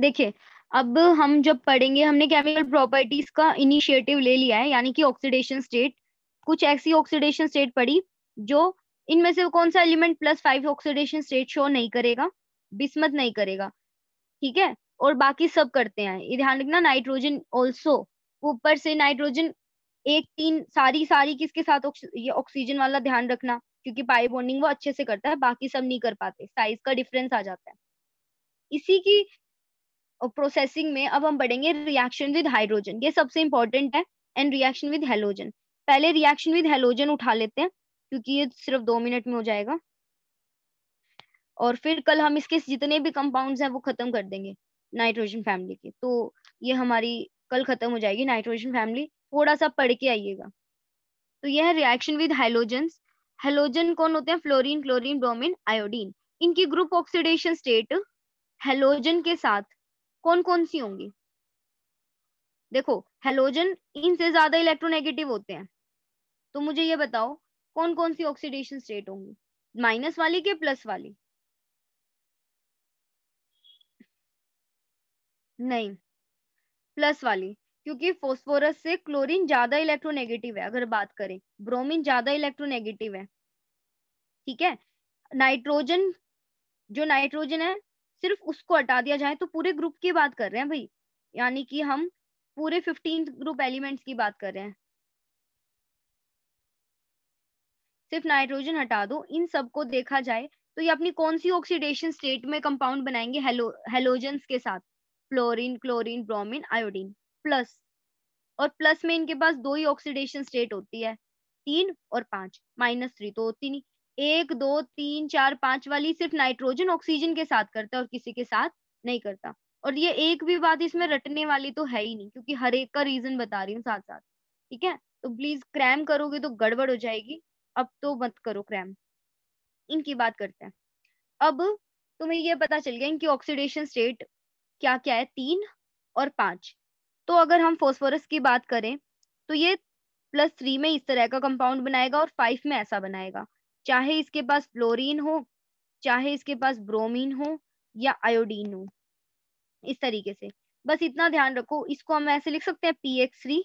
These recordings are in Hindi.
देखिए अब हम जब पढ़ेंगे हमने केमिकल प्रॉपर्टीज का इनिशिएटिव ले लिया है यानी कि ऑक्सीडेशन स्टेट कुछ ऐसी ऑक्सीडेशन स्टेट पड़ी जो इनमें से कौन सा element plus five oxidation state show नहीं करेगा बिस्मत नहीं करेगा ठीक है और बाकी सब करते हैं ये ध्यान रखना नाइट्रोजन ऑल्सो ऊपर से नाइट्रोजन एक तीन सारी सारी किसके साथ ये ऑक्सीजन वाला ध्यान रखना क्योंकि पाई बॉन्डिंग वो अच्छे से करता है बाकी सब नहीं कर पाते साइज का डिफरेंस आ जाता है इसी की प्रोसेसिंग में अब हम बढ़ेंगे रिएक्शन विद हाइड्रोजन ये सबसे इंपॉर्टेंट है एंड रिएक्शन विद हेलोजन पहले रिएक्शन विद हेलोजन उठा लेते हैं क्योंकि ये सिर्फ दो मिनट में हो जाएगा और फिर कल हम इसके जितने भी कंपाउंड्स हैं वो खत्म कर देंगे नाइट्रोजन फैमिली के तो ये हमारी कल खत्म हो जाएगी नाइट्रोजन फैमिली थोड़ा सा पढ़ के आइएगा तो यह है रिएक्शन विद हाइलोजन हेलोजन कौन होते हैं फ्लोरीन क्लोरीन ब्रोमिन आयोडीन इनकी ग्रुप ऑक्सीडेशन स्टेट हेलोजन के साथ कौन कौन सी होंगी देखो हेलोजन इनसे ज्यादा इलेक्ट्रोनेगेटिव होते हैं तो मुझे ये बताओ कौन कौन सी ऑक्सीडेशन स्टेट होंगी माइनस वाली के प्लस वाली नहीं प्लस वाली क्योंकि फोस्फोरस से क्लोरीन ज्यादा इलेक्ट्रोनेगेटिव है अगर बात करें ब्रोमीन ज्यादा इलेक्ट्रोनेगेटिव है ठीक है नाइट्रोजन जो नाइट्रोजन है सिर्फ उसको हटा दिया जाए तो पूरे ग्रुप की बात कर रहे हैं भाई यानी कि हम पूरे फिफ्टीन ग्रुप एलिमेंट्स की बात कर रहे हैं सिर्फ नाइट्रोजन हटा दो इन सबको देखा जाए तो ये अपनी कौन सी ऑक्सीडेशन स्टेट में कंपाउंड बनाएंगे हेलो हेलोजन के साथ fluorine chlorine bromine iodine plus और प्लस में इनके पास दो ही ऑक्सीडेशन स्टेट होती है तीन और पांच माइनस थ्री तो होती नहीं एक दो तीन चार पांच वाली सिर्फ नाइट्रोजन ऑक्सीजन के साथ करता है और किसी के साथ नहीं करता और ये एक भी बात इसमें रटने वाली तो है ही नहीं क्योंकि हर एक का रीजन बता रही हूँ साथ साथ ठीक है तो प्लीज क्रैम करोगे तो गड़बड़ हो जाएगी अब तो मत करो क्रैम इनकी बात करते हैं अब तुम्हें यह पता चल गया इनकी ऑक्सीडेशन स्टेट क्या क्या है तीन और पांच तो अगर हम फॉस्फोरस की बात करें तो ये प्लस थ्री में इस तरह का कंपाउंड बनाएगा और फाइव में ऐसा बनाएगा चाहे इसके पास फ्लोरीन हो चाहे इसके पास ब्रोमीन हो या आयोडीन हो इस तरीके से बस इतना ध्यान रखो इसको हम ऐसे लिख सकते हैं पी एक्स थ्री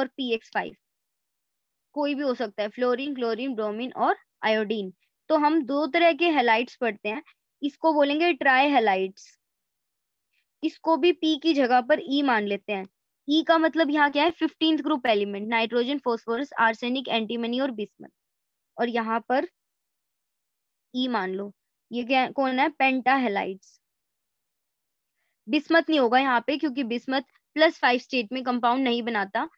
और पी एक्स फाइव कोई भी हो सकता है फ्लोरीन क्लोरीन ब्रोमीन और आयोडीन तो हम दो तरह के हेलाइट्स पढ़ते हैं इसको बोलेंगे ट्राई हेलाइट्स इसको भी पी की जगह पर ई e मान लेते हैं ई e का मतलब यहाँ क्या है fifteenth group element nitrogen phosphorus arsenic antimony और बिस्मत और यहाँ पर ई e मान लो ये क्या कौन है हेलाइट बिस्मत नहीं होगा यहाँ पे क्योंकि बिस्मत प्लस फाइव स्टेट में कंपाउंड नहीं बनाता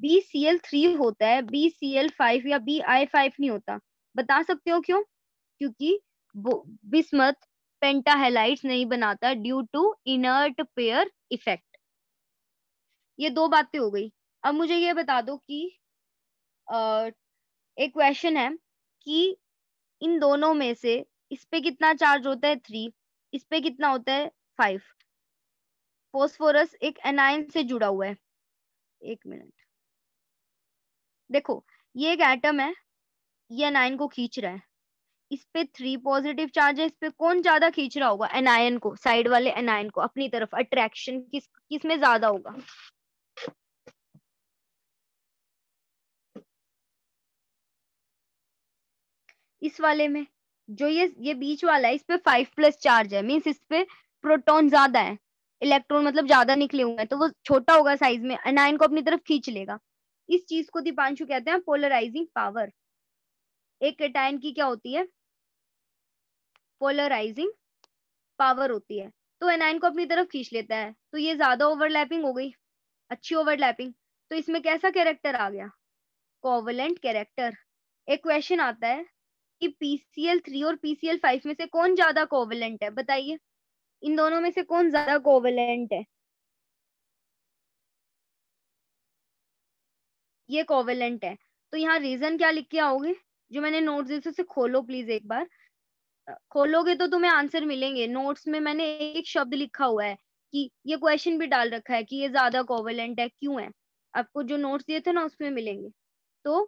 बी सी एल थ्री होता है बी सी एल फाइव या बी आई फाइव नहीं होता बता सकते हो क्यों क्योंकि बिस्मत पेंटाहेलाइट्स नहीं बनाता due to inert pair effect ये दो बातें हो गई अब मुझे ये बता दो कि आ, एक क्वेश्चन है कि इन दोनों में से इस पे कितना चार्ज होता है थ्री इस पे कितना होता है फाइव फोस्फोरस एक एनायन से जुड़ा हुआ है एक मिनट देखो ये एक एटम है ये एनायन को खींच रहा है इस पे थ्री पॉजिटिव चार्ज है इस पे कौन ज्यादा खींच रहा होगा एनायन को साइड वाले एनायन को अपनी तरफ अट्रैक्शन किस किस में ज्यादा होगा इस वाले में जो ये ये बीच वाला है इस पे फाइव प्लस चार्ज है मीन्स इस पे प्रोटोन ज्यादा है इलेक्ट्रॉन मतलब ज्यादा निकले हुए हैं तो वो छोटा होगा साइज में अनायन को अपनी तरफ खींच लेगा इस चीज को दीपांशु कहते हैं पोलराइजिंग पावर एक कैटाइन की क्या होती है पोलराइजिंग पावर होती है तो एनाइन को अपनी तरफ खींच लेता है तो ये ज्यादा ओवरलैपिंग हो गई अच्छी ओवरलैपिंग तो इसमें कैसा कैरेक्टर आ गया कोवलेंट कैरेक्टर एक क्वेश्चन आता है कि पीसीएल थ्री और पीसीएल फाइव में से कौन ज्यादा कोवलेंट है बताइए इन दोनों में से कौन ज्यादा कोवलेंट है ये कोवेलेंट है तो यहाँ रीजन क्या लिख के आओगे जो मैंने नोट्स जैसे उसे खोलो प्लीज एक बार खोलोगे तो तुम्हें आंसर मिलेंगे नोट्स में मैंने एक शब्द लिखा हुआ है कि ये क्वेश्चन भी डाल रखा है कि ये ज्यादा कोवेलेंट है क्यों है आपको जो नोट्स दिए थे ना उसमें मिलेंगे तो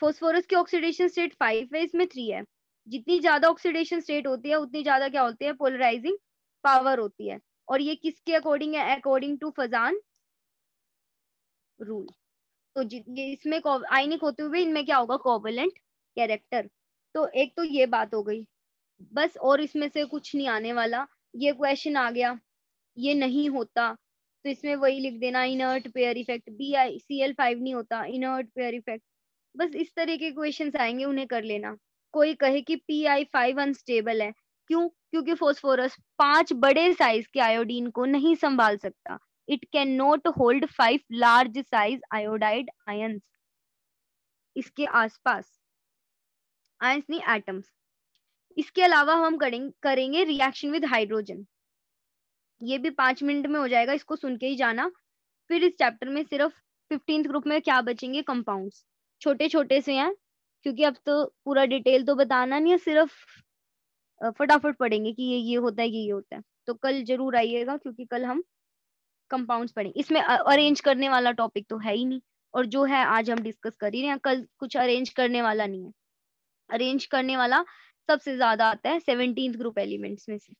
फोस्फोरस की ऑक्सीडेशन स्टेट फाइव है इसमें थ्री है जितनी ज्यादा ऑक्सीडेशन स्टेट होती है उतनी ज्यादा क्या होती है पोलराइजिंग पावर होती है और ये किसके अकॉर्डिंग है अकॉर्डिंग टू फजान रूल तो ये इसमें आइनिक होते हुए इनमें क्या होगा कोवलेंट कैरेक्टर तो एक तो ये बात हो गई बस और इसमें से कुछ नहीं आने वाला ये क्वेश्चन आ गया ये नहीं होता तो इसमें वही लिख देना inert pair effect B I C L five नहीं होता इनर्ट पेयर इफेक्ट बस इस तरह के क्वेश्चन आएंगे उन्हें कर लेना कोई कहे कि पी आई फाइव अनस्टेबल है क्यों क्योंकि फोस्फोरस पांच बड़े साइज के आयोडीन को नहीं संभाल सकता it cannot hold five large size iodide ions इसके आसपास आयंस नहीं एटम्स इसके अलावा हम करेंगे करेंगे रिएक्शन विद हाइड्रोजन ये भी पांच मिनट में हो जाएगा इसको सुन के ही जाना फिर इस चैप्टर में सिर्फ फिफ्टींथ ग्रुप में क्या बचेंगे कंपाउंड्स छोटे छोटे से हैं क्योंकि अब तो पूरा डिटेल तो बताना नहीं है सिर्फ फटाफट पढ़ेंगे कि ये ये होता है ये ये होता है तो कल जरूर आइएगा क्योंकि कल हम कंपाउंड्स पढ़ेंगे इसमें अरेंज करने वाला टॉपिक तो है ही नहीं और जो है आज हम डिस्कस कर ही रहे हैं कल कुछ अरेंज करने वाला नहीं है अरेंज करने वाला सबसे ज्यादा आता है सेवनटीन ग्रुप एलिमेंट्स में से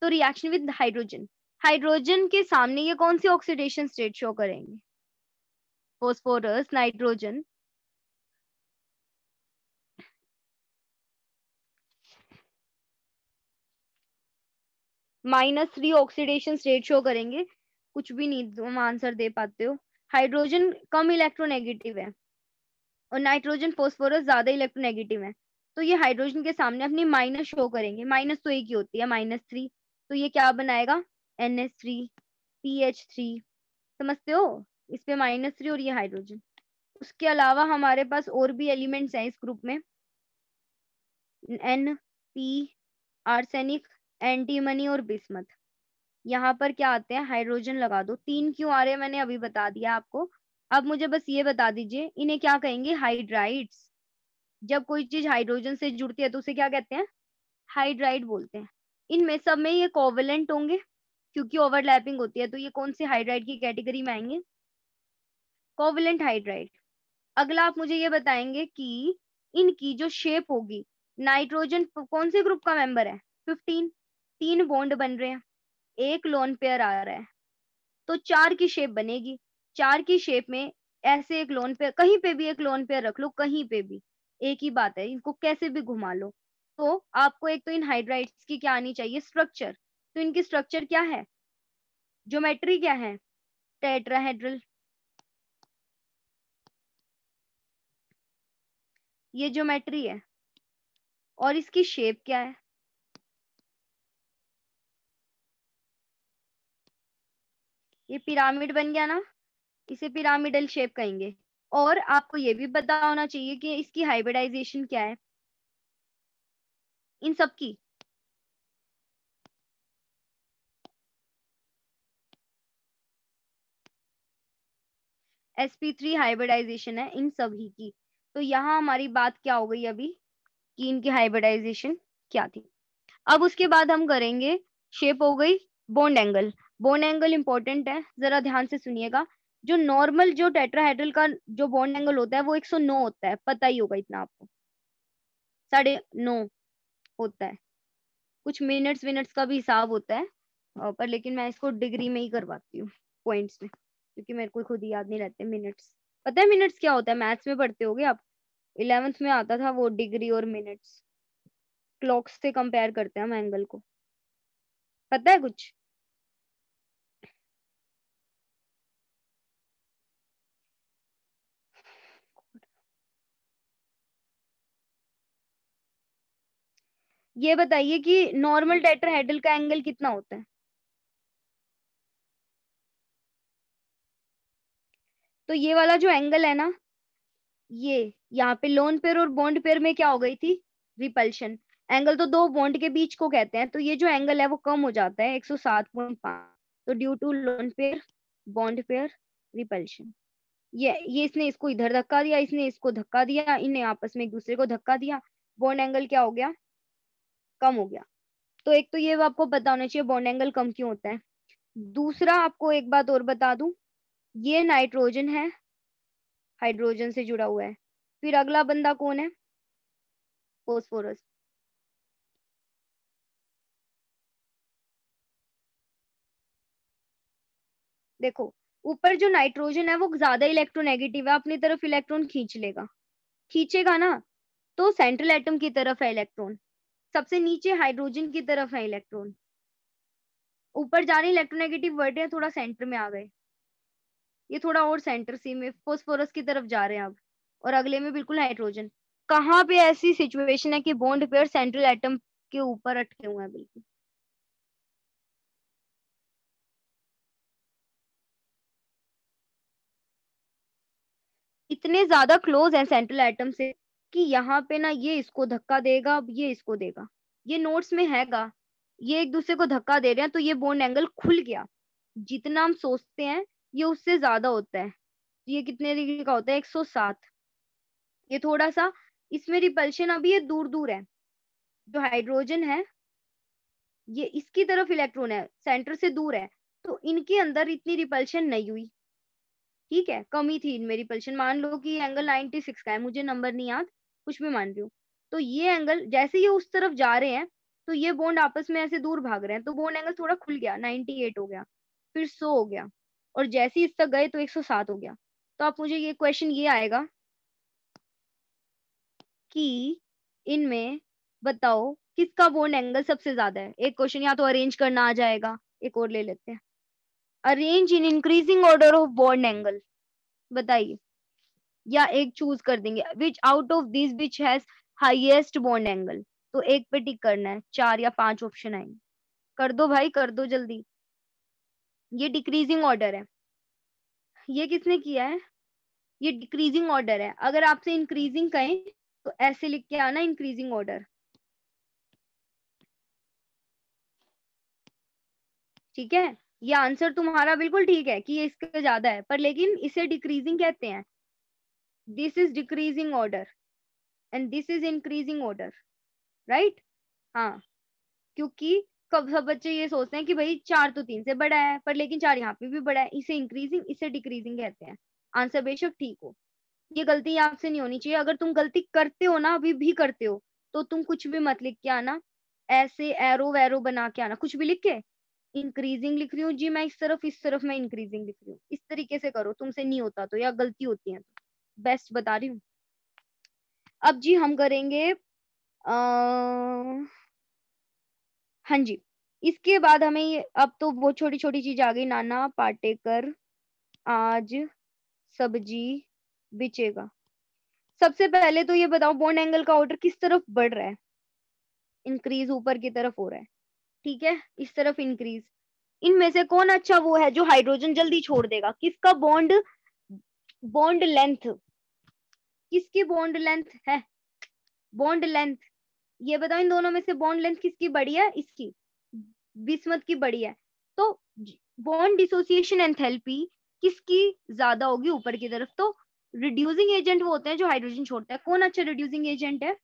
तो रिएक्शन विद हाइड्रोजन हाइड्रोजन के सामने ये कौन सी ऑक्सीडेशन स्टेट शो करेंगे phosphorus nitrogen minus three oxidation state show करेंगे कुछ भी नहीं तुम आंसर दे पाते हो हाइड्रोजन कम इलेक्ट्रोनेगेटिव है और नाइट्रोजन फोस्फोरस ज्यादा इलेक्ट्रोनेगेटिव है तो ये हाइड्रोजन के सामने अपनी माइनस शो करेंगे माइनस तो एक ही होती है माइनस थ्री तो ये क्या बनाएगा N S three P H three समझते हो इस पे माइनस थ्री और ये हाइड्रोजन उसके अलावा हमारे पास और भी एलिमेंट्स हैं इस ग्रुप में एन पी आर्सेनिक एंटीमनी और बिस्मत यहाँ पर क्या आते हैं हाइड्रोजन लगा दो तीन क्यों आ रहे हैं मैंने अभी बता दिया आपको अब मुझे बस ये बता दीजिए इन्हें क्या कहेंगे हाइड्राइड्स जब कोई चीज हाइड्रोजन से जुड़ती है तो उसे क्या कहते हैं हाइड्राइड बोलते हैं इनमें सब में ये कोवेलेंट होंगे क्योंकि ओवरलैपिंग होती है तो ये कौन से हाइड्राइड की कैटेगरी में आएंगे कोवेलेंट हाइड्राइड अगला आप मुझे ये बताएंगे कि इनकी जो शेप होगी नाइट्रोजन कौन से ग्रुप का मेंबर है फिफ्टीन तीन बॉन्ड बन रहे हैं एक लोन पेयर आ रहा है तो चार की शेप बनेगी चार की शेप में ऐसे एक लोन पेयर कहीं पे भी एक लोन पेयर रख लो कहीं पे भी एक ही बात है इनको कैसे भी घुमा लो तो आपको एक तो इन हाइड्राइड्स की क्या आनी चाहिए स्ट्रक्चर तो इनकी स्ट्रक्चर क्या है ज्योमेट्री क्या है टेट्राहेड्रल ये ज्योमेट्री है और इसकी शेप क्या है ये पिरामिड बन गया ना इसे पिरामिडल शेप कहेंगे और आपको ये भी बता होना चाहिए कि इसकी हाइब्रिडाइजेशन क्या है इन सब की sp3 हाइब्रिडाइजेशन है इन सभी की तो यहाँ हमारी बात क्या हो गई अभी कि इनकी हाइब्रिडाइजेशन क्या थी अब उसके बाद हम करेंगे शेप हो गई bond angle bond angle important है जरा ध्यान से सुनिएगा जो नॉर्मल जो टेट्राहेड्रल का जो बोन एंगल होता है वो 109 होता है पता ही होगा इतना आपको साढ़े नौ होता है कुछ मिनट्स विनट्स का भी हिसाब होता है पर लेकिन मैं इसको डिग्री में ही करवाती हूँ पॉइंट्स में क्योंकि मेरे को खुद याद नहीं रहते मिनट्स पता है मिनट्स क्या होता है मैथ्स में पढ़ते हो आप इलेवेंथ में आता था वो डिग्री और मिनट्स क्लॉक्स से कंपेयर करते हैं हम एंगल को पता है कुछ ये बताइए कि नॉर्मल हम्म। हेडल का एंगल कितना होता है तो ये वाला जो एंगल है ना ये यहाँ पे लोन पेयर और बॉन्ड पेयर में क्या हो गई थी रिपल्शन एंगल तो दो बॉन्ड के बीच को कहते हैं तो ये जो एंगल है वो कम हो जाता है 107.5 तो due to lone pair bond pair repulsion ये ये इसने इसको इधर धक्का दिया इसने इसको धक्का दिया इन्हें आपस में एक दूसरे को धक्का दिया बॉन्ड एंगल क्या हो गया कम हो गया तो एक तो ये आपको पता होना चाहिए बॉन्ड एंगल कम क्यों होता है दूसरा आपको एक बात और बता दू ये नाइट्रोजन है हाइड्रोजन से जुड़ा हुआ है फिर अगला बंदा कौन है फोस्फोरस देखो ऊपर जो नाइट्रोजन है वो ज्यादा इलेक्ट्रोनेगेटिव है अपनी तरफ इलेक्ट्रॉन खींच लेगा खींचेगा ना तो सेंट्रल एटम की तरफ है इलेक्ट्रॉन सबसे नीचे हाइड्रोजन की तरफ है इलेक्ट्रॉन ऊपर जा रहे इलेक्ट्रोनेगेटिव वर्ड है थोड़ा सेंटर में आ गए ये थोड़ा और सेंटर सी में फोस्फोरस की तरफ जा रहे हैं अब और अगले में बिल्कुल हाइड्रोजन कहाँ पे ऐसी सिचुएशन है कि बॉन्ड पेयर सेंट्रल एटम के ऊपर अटके हुए हैं बिल्कुल इतने ज्यादा क्लोज है सेंट्रल एटम से कि यहाँ पे ना ये इसको धक्का देगा अब ये इसको देगा ये नोट्स में हैगा ये एक दूसरे को धक्का दे रहे हैं तो ये बोन एंगल खुल गया जितना हम सोचते हैं ये उससे ज्यादा होता है ये कितने डिग्री का होता है 107 ये थोड़ा सा इसमें रिपल्शन अभी ये दूर दूर है जो हाइड्रोजन है ये इसकी तरफ इलेक्ट्रॉन है सेंटर से दूर है तो इनके अंदर इतनी रिपल्शन नहीं हुई ठीक है कमी थी इनमें रिपल्शन मान लो कि एंगल 96 का है मुझे नंबर नहीं याद कुछ भी मान रही हूँ तो ये एंगल जैसे ये उस तरफ जा रहे हैं तो ये बोन्ड आपस में ऐसे दूर भाग रहे हैं तो बोन्ड एंगल थोड़ा खुल गया एट हो गया फिर सो हो गया और जैसे इस तक गए तो सात हो गया तो आप मुझे ये क्वेश्चन ये आएगा कि इनमें बताओ किसका बोन्ड एंगल सबसे ज्यादा है एक क्वेश्चन या तो अरेंज करना आ जाएगा एक और ले लेते हैं arrange in increasing order of bond angle बताइए या एक चूज कर देंगे which out of this which has highest bond angle तो एक पे टिक करना है चार या पांच ऑप्शन आएंगे कर दो भाई कर दो जल्दी ये डिक्रीजिंग ऑर्डर है ये किसने किया है ये डिक्रीजिंग ऑर्डर है अगर आपसे इंक्रीजिंग कहें तो ऐसे लिख के आना इंक्रीजिंग ऑर्डर ठीक है ये आंसर तुम्हारा बिल्कुल ठीक है कि ये इसका ज्यादा है पर लेकिन इसे डिक्रीजिंग कहते हैं this is decreasing order and this is increasing order right हाँ क्योंकि कब सब बच्चे ये सोचते हैं कि भाई चार तो तीन से बड़ा है पर लेकिन चार यहाँ पे भी बड़ा है इसे इंक्रीजिंग इसे डिक्रीजिंग कहते हैं आंसर बेशक ठीक हो ये गलती आपसे नहीं होनी चाहिए अगर तुम गलती करते हो ना अभी भी करते हो तो तुम कुछ भी मत लिख के आना ऐसे एरो वैरो बना के आना कुछ भी लिख के इंक्रीजिंग लिख रही हूँ जी मैं इस तरफ इस तरफ मैं इंक्रीजिंग लिख रही हूँ इस तरीके से करो तुमसे नहीं होता तो या गलती होती है तो बेस्ट बता रही हूँ अब जी हम करेंगे अः हाँ जी इसके बाद हमें अब तो वो छोटी छोटी चीज आ गई नाना पाटेकर आज सब्जी बिचेगा सबसे पहले तो ये बताओ बॉन्ड एंगल का ऑर्डर किस तरफ बढ़ रहा है इंक्रीज ऊपर की तरफ हो रहा है ठीक है इस तरफ इंक्रीज इनमें से कौन अच्छा वो है जो हाइड्रोजन जल्दी छोड़ देगा किसका बॉन्ड बॉन्ड लेंथ किसकी बॉन्ड लेंथ है बॉन्ड लेंथ ये बताओ इन दोनों में से बॉन्ड लेंथ किसकी बड़ी है इसकी बिस्मत की बड़ी है तो बॉन्ड डिसोसिएशन एंथेल्पी किसकी ज्यादा होगी ऊपर की तरफ तो रिड्यूसिंग एजेंट वो होते हैं जो हाइड्रोजन छोड़ता है कौन अच्छा रिड्यूसिंग एजेंट है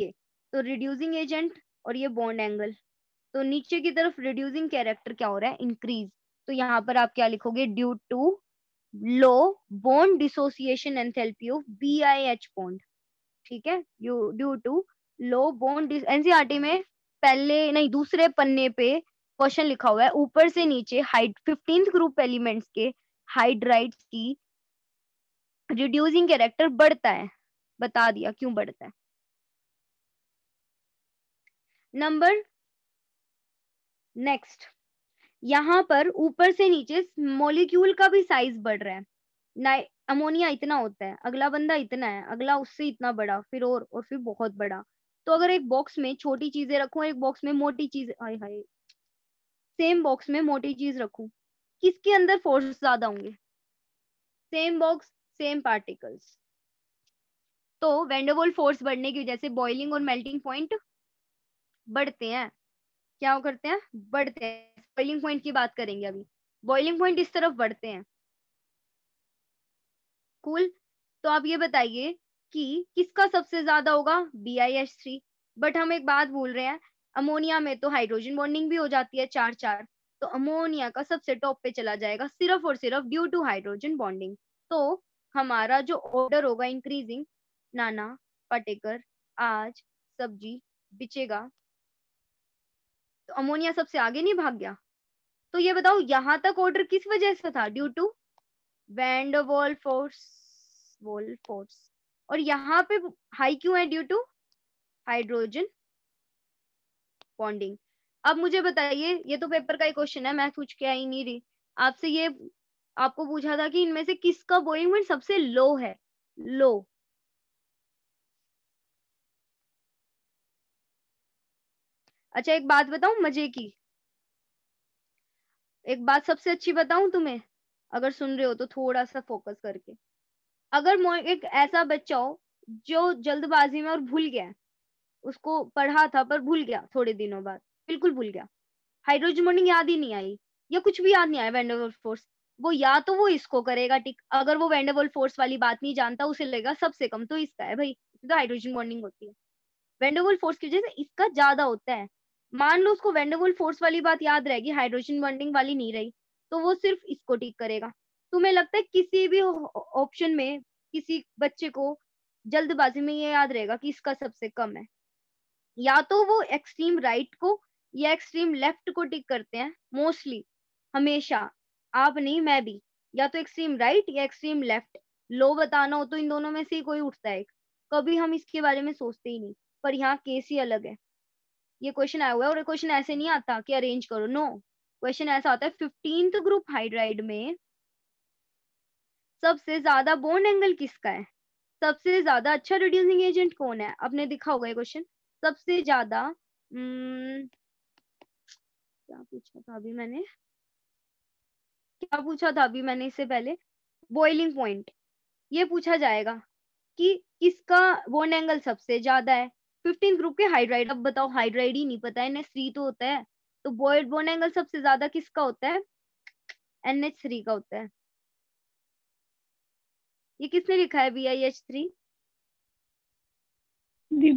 ये तो रिड्यूसिंग एजेंट और ये बॉन्ड एंगल तो नीचे की तरफ रिड्यूसिंग कैरेक्टर क्या हो रहा है इंक्रीज तो यहाँ पर आप क्या लिखोगे due to low bond dissociation enthalpy of BIH bond. ठीक है you due to low bond NCERT में पहले नहीं दूसरे पन्ने पे क्वेश्चन लिखा हुआ है ऊपर से नीचे हाइड फिफ्टीन ग्रुप एलिमेंट्स के हाइड्राइड्स की रिड्यूसिंग कैरेक्टर बढ़ता है बता दिया क्यों बढ़ता है नंबर नेक्स्ट यहाँ पर ऊपर से नीचे मॉलिक्यूल का भी साइज बढ़ रहा है ना अमोनिया इतना होता है अगला बंदा इतना है अगला उससे इतना बड़ा फिर और और फिर बहुत बड़ा तो अगर एक बॉक्स में छोटी चीजें रखूं एक बॉक्स में मोटी चीज हाय हाय सेम बॉक्स में मोटी चीज रखूं किसके अंदर फोर्स ज्यादा होंगे सेम बॉक्स सेम पार्टिकल्स तो वेंडोवोल फोर्स बढ़ने की वजह से बॉइलिंग और मेल्टिंग पॉइंट बढ़ते हैं क्या करते हैं बढ़ते हैं बॉइलिंग पॉइंट की बात करेंगे अभी बॉइलिंग पॉइंट इस तरफ बढ़ते हैं कूल cool? तो आप ये बताइए कि किसका सबसे ज्यादा होगा B I H three but हम एक बात भूल रहे हैं अमोनिया में तो हाइड्रोजन बॉन्डिंग भी हो जाती है चार चार तो अमोनिया का सबसे टॉप पे चला जाएगा सिर्फ और सिर्फ ड्यू टू हाइड्रोजन बॉन्डिंग तो हमारा जो ऑर्डर होगा इंक्रीजिंग नाना पटेकर आज सब्जी बिचेगा तो अमोनिया सबसे आगे नहीं भाग गया तो ये बताओ यहां तक ऑर्डर किस वजह से था due to van force Waals force और यहाँ पे हाई क्यों है ड्यू टू हाइड्रोजन बॉन्डिंग अब मुझे बताइए ये तो पेपर का ही क्वेश्चन है मैं पूछ के आई नहीं रही आपसे ये आपको पूछा था कि इनमें से किसका बोइंग सबसे लो है लो अच्छा एक बात बताऊं मजे की एक बात सबसे अच्छी बताऊं तुम्हें अगर सुन रहे हो तो थोड़ा सा फोकस करके अगर एक ऐसा बच्चा हो जो जल्दबाजी में और भूल गया उसको पढ़ा था पर भूल गया थोड़े दिनों बाद बिल्कुल भूल गया हाइड्रोजन मॉर्निंग याद ही नहीं आई या कुछ भी याद नहीं आया वेंडोवल फोर्स वो या तो वो इसको करेगा टिक अगर वो वेंडेबल फोर्स वाली बात नहीं जानता उसे लेगा सबसे कम तो इसका है भाई तो हाइड्रोजन बॉन्डिंग होती है वेंडोवल फोर्स की वजह से इसका ज्यादा होता है मान लो उसको वेंडरवुल फोर्स वाली बात याद रहेगी हाइड्रोजन बॉन्डिंग वाली नहीं रही तो वो सिर्फ इसको टिक करेगा तुम्हें लगता है किसी भी ऑप्शन में किसी बच्चे को जल्दबाजी में ये याद रहेगा कि इसका सबसे कम है या तो वो एक्सट्रीम राइट right को या एक्सट्रीम लेफ्ट को टिक करते हैं मोस्टली हमेशा आप नहीं मैं भी या तो एक्सट्रीम राइट right या एक्सट्रीम लेफ्ट लो बताना हो तो इन दोनों में से कोई उठता है कभी हम इसके बारे में सोचते ही नहीं पर यहाँ केस ही अलग है ये क्वेश्चन आया हुआ है और क्वेश्चन ऐसे नहीं आता कि अरेंज करो नो क्वेश्चन ऐसा आता है फिफ्टींथ ग्रुप हाइड्राइड में सबसे ज्यादा बोन एंगल किसका है सबसे ज्यादा अच्छा रिड्यूसिंग एजेंट कौन है आपने दिखा होगा ये क्वेश्चन सबसे ज्यादा हम्म, क्या पूछा था अभी मैंने क्या पूछा था अभी मैंने इससे पहले बॉइलिंग पॉइंट ये पूछा जाएगा कि किसका बोन एंगल सबसे ज्यादा है फिफ्टीन ग्रुप के हाइड्राइड अब बताओ हाइड्राइड ही नहीं पता एन एच थ्री तो होता है तो बॉयड बोन एंगल सबसे ज्यादा किसका होता है एन एच थ्री का होता है ये किसने लिखा है B I H three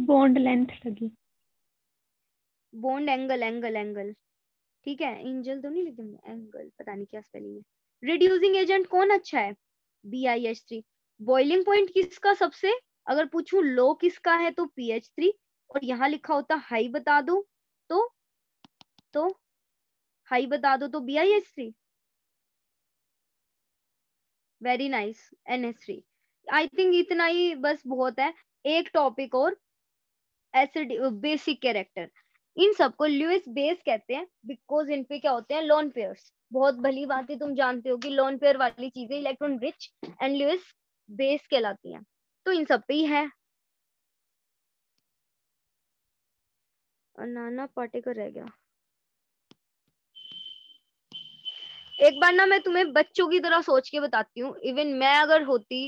bond length लगी बॉन्ड एंगल एंगल एंगल ठीक है एंजल तो नहीं लेकिन एंगल पता नहीं क्या स्पेलिंग है रिड्यूसिंग एजेंट कौन अच्छा है B I H three boiling point किसका सबसे अगर पूछू लो किसका है तो पीएच थ्री और यहाँ लिखा होता हाई बता दो तो तो हाई बता दो तो B I H three very nice N S three I think इतना ही बस बहुत है एक टॉपिक और एसिड बेसिक कैरेक्टर इन सबको ल्यूस बेस कहते हैं बिकॉज इन पे क्या होते हैं लोन पेयर्स बहुत भली बात है तुम जानते हो कि लोन पेयर वाली चीजें electron rich and Lewis base कहलाती हैं तो इन सब पे ही है नाना पाटेकर रह गया एक बार ना मैं तुम्हें बच्चों की तरह सोच के बताती हूँ इवन मैं अगर होती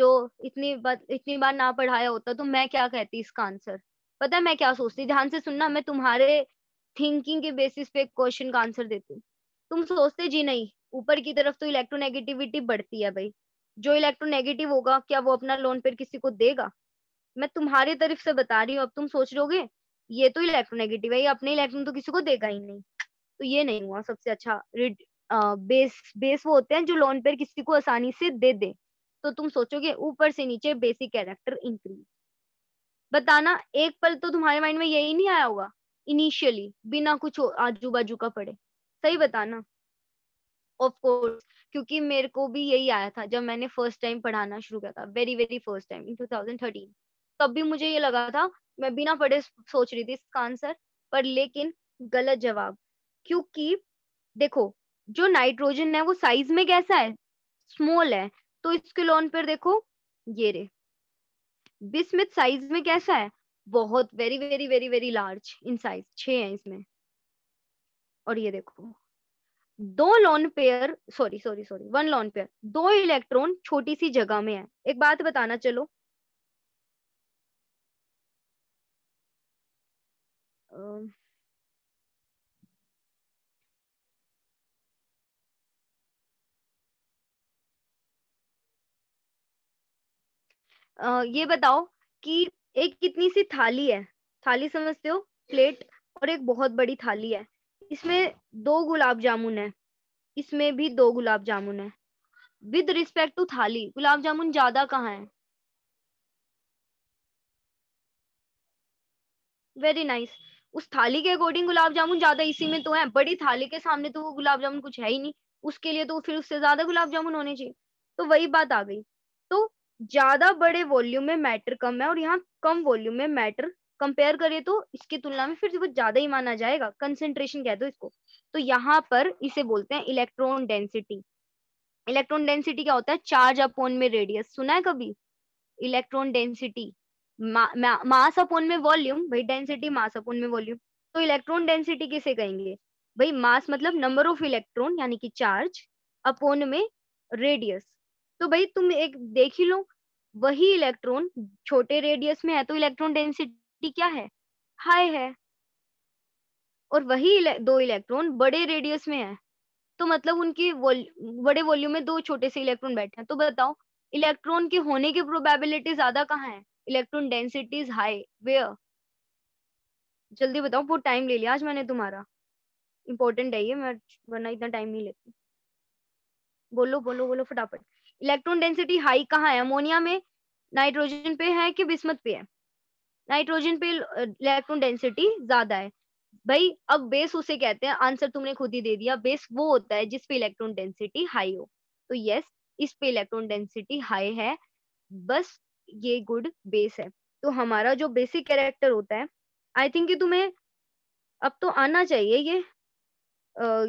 जो इतनी बार इतनी बार ना पढ़ाया होता तो मैं क्या कहती इसका आंसर पता है मैं क्या सोचती ध्यान से सुनना मैं तुम्हारे थिंकिंग के बेसिस पे क्वेश्चन का आंसर देती हूँ तुम सोचते जी नहीं ऊपर की तरफ तो इलेक्ट्रोनेगेटिविटी बढ़ती है भाई जो इलेक्ट्रोनेगेटिव होगा क्या वो अपना लोन फिर किसी को देगा मैं तुम्हारी तरफ से बता रही हूँ अब तुम सोच रहे ये तो इलेक्ट्रोनेगेटिव है ये अपने इलेक्ट्रॉन तो किसी को देगा ही नहीं तो ये नहीं हुआ सबसे अच्छा रिड बेस बेस वो होते हैं जो लोन पेयर किसी को आसानी से दे दे तो तुम सोचोगे ऊपर से नीचे बेसिक कैरेक्टर इंक्रीज बताना एक पल तो तुम्हारे माइंड में यही नहीं आया होगा इनिशियली बिना कुछ आजू बाजू का पड़े सही बताना ऑफ कोर्स क्योंकि मेरे को भी यही आया था जब मैंने फर्स्ट टाइम पढ़ाना शुरू किया था very very first time in 2013 तब भी मुझे ये लगा था मैं बिना पढ़े सोच रही थी इसका आंसर पर लेकिन गलत जवाब क्योंकि देखो जो नाइट्रोजन है वो साइज में कैसा है स्मॉल है तो इसके लोन पर देखो ये रे बिस्मिथ साइज में कैसा है बहुत very very very very large in size छ है इसमें और ये देखो दो lone pair sorry sorry sorry one lone pair दो इलेक्ट्रॉन छोटी सी जगह में है एक बात बताना चलो Uh, ये बताओ कि एक कितनी सी थाली है थाली समझते हो प्लेट और एक बहुत बड़ी थाली है इसमें दो गुलाब जामुन है इसमें भी दो गुलाब जामुन है विद रिस्पेक्ट टू थाली गुलाब जामुन ज्यादा कहाँ है वेरी नाइस nice. उस थाली के अकॉर्डिंग गुलाब जामुन ज्यादा इसी में तो है बड़ी थाली के सामने तो वो गुलाब जामुन कुछ है ही नहीं उसके लिए तो फिर उससे ज्यादा गुलाब जामुन होने चाहिए तो वही बात आ गई तो ज्यादा बड़े वॉल्यूम में मैटर कम है और यहाँ कम वॉल्यूम में मैटर कंपेयर करिए तो इसकी तुलना में फिर वो ज्यादा ही माना जाएगा कंसेंट्रेशन कह दो इसको तो यहाँ पर इसे बोलते हैं इलेक्ट्रॉन डेंसिटी इलेक्ट्रॉन डेंसिटी क्या होता है चार्ज अपोन में रेडियस सुना है कभी इलेक्ट्रॉन डेंसिटी मास अपोन में वॉल्यूम भाई डेंसिटी मास अपोन में वॉल्यूम तो इलेक्ट्रॉन डेंसिटी किसे कहेंगे भाई मास मतलब नंबर ऑफ इलेक्ट्रॉन यानी कि चार्ज अपोन में रेडियस तो भाई तुम एक देख ही लो वही इलेक्ट्रॉन छोटे रेडियस में है तो इलेक्ट्रॉन डेंसिटी डी क्या है हाई है और वही इले, दो इलेक्ट्रॉन बड़े रेडियस में है तो मतलब उनकी वोल्यू बड़े वॉल्यूम में दो छोटे से इलेक्ट्रॉन बैठे हैं तो बताओ इलेक्ट्रॉन के होने की प्रोबेबिलिटी ज्यादा कहाँ है इलेक्ट्रॉन डेंसिटी हाई वेयर जल्दी बताओ बहुत टाइम ले लिया आज मैंने तुम्हारा इंपॉर्टेंट है ये मैं वरना इतना टाइम नहीं लेती बोलो बोलो बोलो फटाफट इलेक्ट्रॉन डेंसिटी हाई कहाँ है अमोनिया में नाइट्रोजन पे है कि बिस्मत पे है नाइट्रोजन पे इलेक्ट्रॉन डेंसिटी ज्यादा है भाई अब बेस उसे कहते हैं आंसर तुमने खुद ही दे दिया बेस वो होता है जिसपे इलेक्ट्रॉन डेंसिटी हाई हो तो यस इस पे इलेक्ट्रॉन डेंसिटी हाई है बस ये गुड बेस है तो हमारा जो बेसिक कैरेक्टर होता है आई थिंक तुम्हें अब तो आना चाहिए ये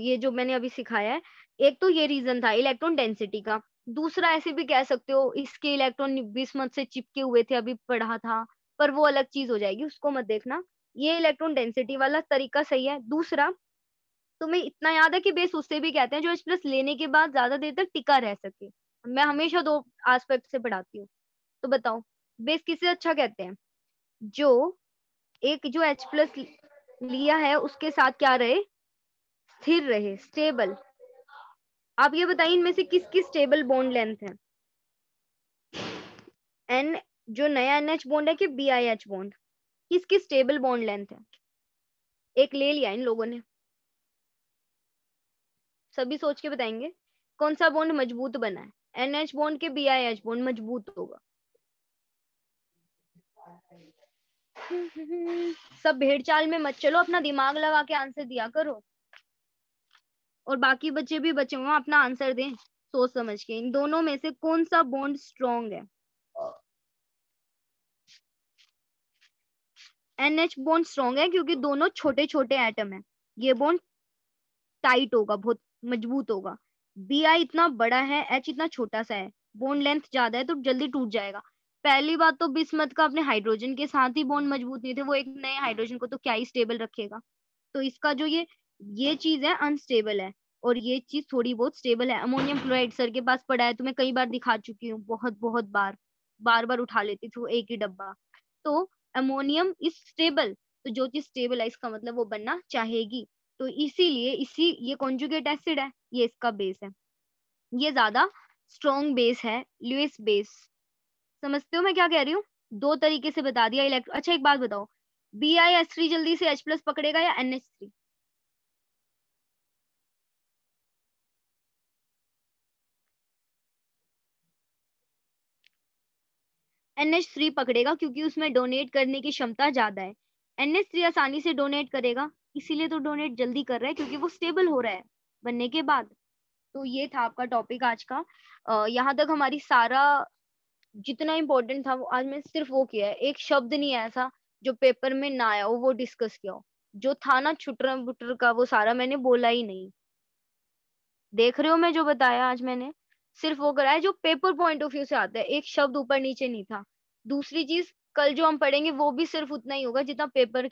ये जो मैंने अभी सिखाया है एक तो ये रीजन था इलेक्ट्रॉन डेंसिटी का दूसरा ऐसे भी कह सकते हो इसके इलेक्ट्रॉन बीस मत से चिपके हुए थे अभी पढ़ा था पर वो अलग चीज हो जाएगी उसको मत देखना ये इलेक्ट्रॉन डेंसिटी वाला तरीका सही है दूसरा तुम्हें इतना याद है कि बेस उससे भी कहते हैं जो एच प्लस लेने के बाद ज्यादा देर तक टिका रह सके मैं हमेशा दो आस्पेक्ट से पढ़ाती हूँ तो बताओ बेस किसे अच्छा कहते हैं जो एक जो एच प्लस लिया है उसके साथ क्या रहे स्थिर रहे स्टेबल आप ये बताइए इनमें से किसकी स्टेबल बॉन्ड लेंथ है एन जो नया एनएच बॉन्ड है कि बी आई एच बॉन्ड किसकी स्टेबल बॉन्ड लेंथ है एक ले लिया इन लोगों ने सभी सोच के बताएंगे कौन सा बॉन्ड मजबूत बना है एनएच बॉन्ड के बी आई एच बॉन्ड मजबूत होगा सब भेड़ चाल में मत चलो अपना दिमाग लगा के आंसर दिया करो और बाकी बच्चे भी बचे हुए अपना आंसर दें सोच समझ के इन दोनों में से कौन सा बॉन्ड स्ट्रॉन्ग है एन एच बोन स्ट्रॉन्ग है क्योंकि दोनों छोटे छोटे एटम है ये बोन टाइट होगा बहुत मजबूत होगा बी आई इतना बड़ा है एच इतना छोटा सा है बोन लेंथ ज्यादा है तो जल्दी टूट जाएगा पहली बात तो बिस्मत का अपने हाइड्रोजन के साथ ही बोन मजबूत नहीं थे वो एक नए हाइड्रोजन को तो क्या ही स्टेबल रखेगा तो इसका जो ये ये चीज है अनस्टेबल है और ये चीज थोड़ी बहुत स्टेबल है अमोनियम क्लोराइड सर के पास पड़ा है तो मैं कई बार दिखा चुकी हूँ बहुत बहुत बार बार बार उठा लेती थी वो एक ही डब्बा तो अमोनियम इज स्टेबल तो जो चीज स्टेबल है इसका मतलब वो बनना चाहेगी तो इसीलिए इसी ये कॉन्जुगेट एसिड है ये इसका बेस है ये ज्यादा स्ट्रॉन्ग बेस है लुइस बेस समझते हो मैं क्या कह रही हूँ दो तरीके से बता दिया इलेक्ट्रो अच्छा एक बात बताओ बी आई एस थ्री जल्दी से एच प्लस पकड़ेगा या N H three N H three पकड़ेगा क्योंकि उसमें डोनेट करने की क्षमता ज्यादा है एन एच थ्री आसानी से डोनेट करेगा इसीलिए तो डोनेट जल्दी कर रहा है क्योंकि वो स्टेबल हो रहा है बनने के बाद तो ये था आपका टॉपिक आज का यहाँ तक हमारी सारा जितना इम्पोर्टेंट था वो आज मैंने सिर्फ वो किया है एक शब्द नहीं ऐसा जो पेपर में ना आया हो वो डिस्कस किया हो जो था ना छुटर बुटर का वो सारा मैंने बोला ही नहीं देख रहे हो मैं जो बताया आज मैंने सिर्फ वो कराया जो पेपर पॉइंट ऑफ व्यू से आता है एक शब्द ऊपर नीचे नहीं था दूसरी चीज कल जो हम पढ़ेंगे वो भी सिर्फ उतना ही होगा जितना पेपर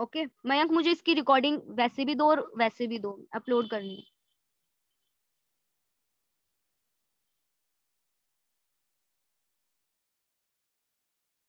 ओके okay. मयंक मुझे इसकी रिकॉर्डिंग वैसे भी दो और वैसे भी दो अपलोड करनी है